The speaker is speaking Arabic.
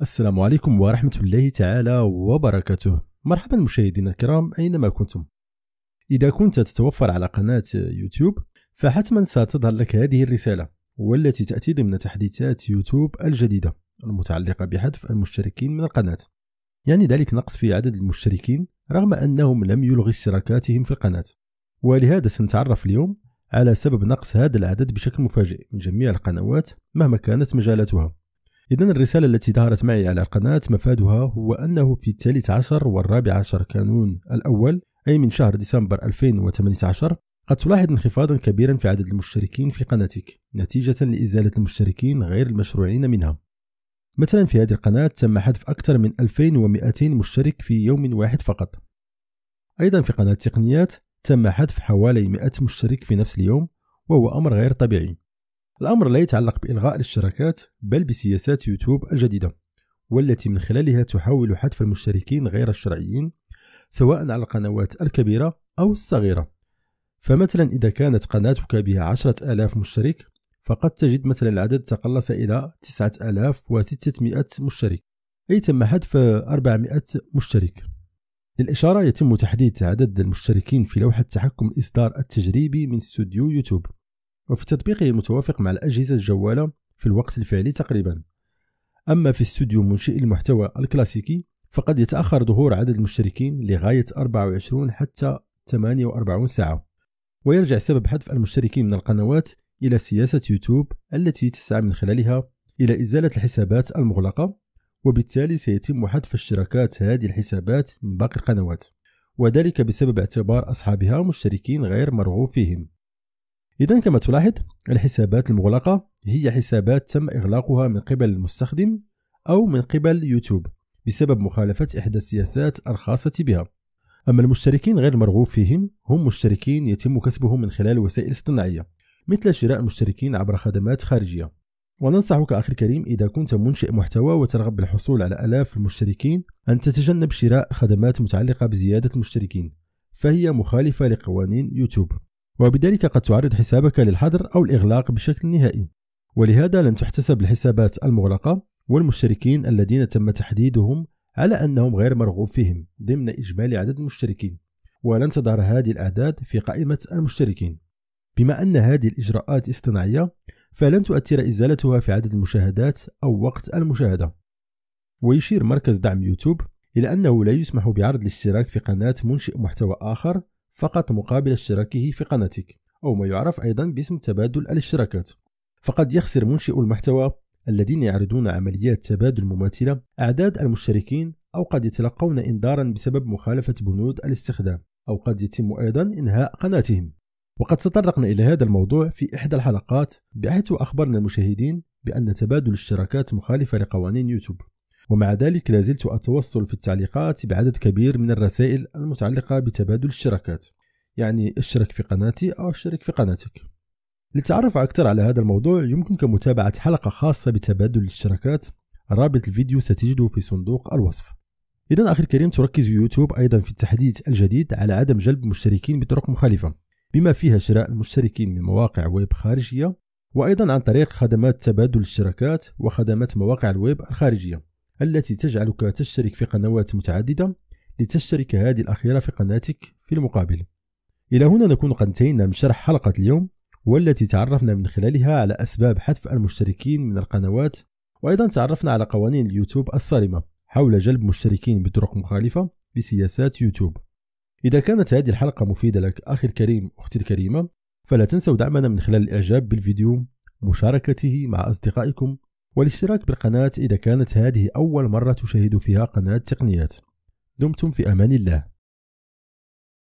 السلام عليكم ورحمة الله تعالى وبركاته مرحبا مشاهدينا الكرام أينما كنتم إذا كنت تتوفر على قناة يوتيوب فحتما ستظهر لك هذه الرسالة والتي تأتي ضمن تحديثات يوتيوب الجديدة المتعلقة بحذف المشتركين من القناة يعني ذلك نقص في عدد المشتركين رغم أنهم لم يلغي اشتراكاتهم في القناة ولهذا سنتعرف اليوم على سبب نقص هذا العدد بشكل مفاجئ من جميع القنوات مهما كانت مجالاتها إذا الرسالة التي ظهرت معي على القناة مفادها هو أنه في الثالث عشر والرابع عشر كانون الأول أي من شهر ديسمبر 2018 قد تلاحظ انخفاضا كبيرا في عدد المشتركين في قناتك نتيجة لإزالة المشتركين غير المشروعين منها مثلا في هذه القناة تم حذف أكثر من 2200 مشترك في يوم واحد فقط أيضا في قناة تقنيات تم حذف حوالي 100 مشترك في نفس اليوم وهو أمر غير طبيعي الأمر لا يتعلق بإلغاء الاشتراكات بل بسياسات يوتيوب الجديدة والتي من خلالها تحاول حذف المشتركين غير الشرعيين سواء على القنوات الكبيرة أو الصغيرة فمثلا إذا كانت قناتك بها عشرة آلاف مشترك فقد تجد مثلا العدد تقلص إلى تسعة آلاف وستمائة مشترك أي تم حذف أربعمائة مشترك للإشارة يتم تحديد عدد المشتركين في لوحة تحكم الإصدار التجريبي من استوديو يوتيوب وفي تطبيقه متوافق مع الأجهزة الجوالة في الوقت الفعلي تقريبا أما في استوديو منشئ المحتوى الكلاسيكي فقد يتأخر ظهور عدد المشتركين لغاية 24 حتى 48 ساعة ويرجع سبب حذف المشتركين من القنوات إلى سياسة يوتيوب التي تسعى من خلالها إلى إزالة الحسابات المغلقة وبالتالي سيتم حذف اشتراكات هذه الحسابات من باقي القنوات وذلك بسبب اعتبار أصحابها مشتركين غير مرغوب فيهم إذا كما تلاحظ الحسابات المغلقة هي حسابات تم إغلاقها من قبل المستخدم أو من قبل يوتيوب بسبب مخالفة إحدى السياسات الخاصة بها أما المشتركين غير المرغوب فيهم هم مشتركين يتم كسبهم من خلال وسائل اصطناعية مثل شراء المشتركين عبر خدمات خارجية وننصحك أخي الكريم إذا كنت منشئ محتوى وترغب بالحصول على آلاف المشتركين أن تتجنب شراء خدمات متعلقة بزيادة المشتركين فهي مخالفة لقوانين يوتيوب وبذلك قد تعرض حسابك للحظر أو الإغلاق بشكل نهائي ولهذا لن تحتسب الحسابات المغلقة والمشتركين الذين تم تحديدهم على أنهم غير مرغوب فيهم ضمن إجمالي عدد المشتركين ولن تظهر هذه الأعداد في قائمة المشتركين بما أن هذه الإجراءات اصطناعية فلن تؤثر إزالتها في عدد المشاهدات أو وقت المشاهدة ويشير مركز دعم يوتيوب إلى أنه لا يسمح بعرض الاشتراك في قناة منشئ محتوى آخر فقط مقابل اشتراكه في قناتك أو ما يعرف أيضا باسم تبادل الاشتراكات فقد يخسر منشئ المحتوى الذين يعرضون عمليات تبادل مماثلة أعداد المشتركين أو قد يتلقون إنذارا بسبب مخالفة بنود الاستخدام أو قد يتم أيضا إنهاء قناتهم وقد تطرقنا إلى هذا الموضوع في إحدى الحلقات بحيث أخبرنا المشاهدين بأن تبادل الاشتراكات مخالفة لقوانين يوتيوب ومع ذلك لازلت أتوصل في التعليقات بعدد كبير من الرسائل المتعلقة بتبادل الشراكات يعني اشترك في قناتي أو اشترك في قناتك للتعرف أكثر على هذا الموضوع يمكنك متابعة حلقة خاصة بتبادل الاشتراكات رابط الفيديو ستجده في صندوق الوصف إذا أخي الكريم تركز يوتيوب أيضا في التحديث الجديد على عدم جلب مشتركين بطرق مخالفة بما فيها شراء المشتركين من مواقع ويب خارجية وأيضا عن طريق خدمات تبادل الاشتراكات وخدمات مواقع الويب الخارجية التي تجعلك تشترك في قنوات متعددة لتشترك هذه الأخيرة في قناتك في المقابل إلى هنا نكون قد انتهينا من شرح حلقة اليوم والتي تعرفنا من خلالها على أسباب حذف المشتركين من القنوات وأيضا تعرفنا على قوانين اليوتيوب الصارمة حول جلب مشتركين بطرق مخالفة لسياسات يوتيوب إذا كانت هذه الحلقة مفيدة لك أخي الكريم أختي الكريمة فلا تنسوا دعمنا من خلال الإعجاب بالفيديو مشاركته مع أصدقائكم والاشتراك بالقناة إذا كانت هذه أول مرة تشاهد فيها قناة تقنيات دمتم في أمان الله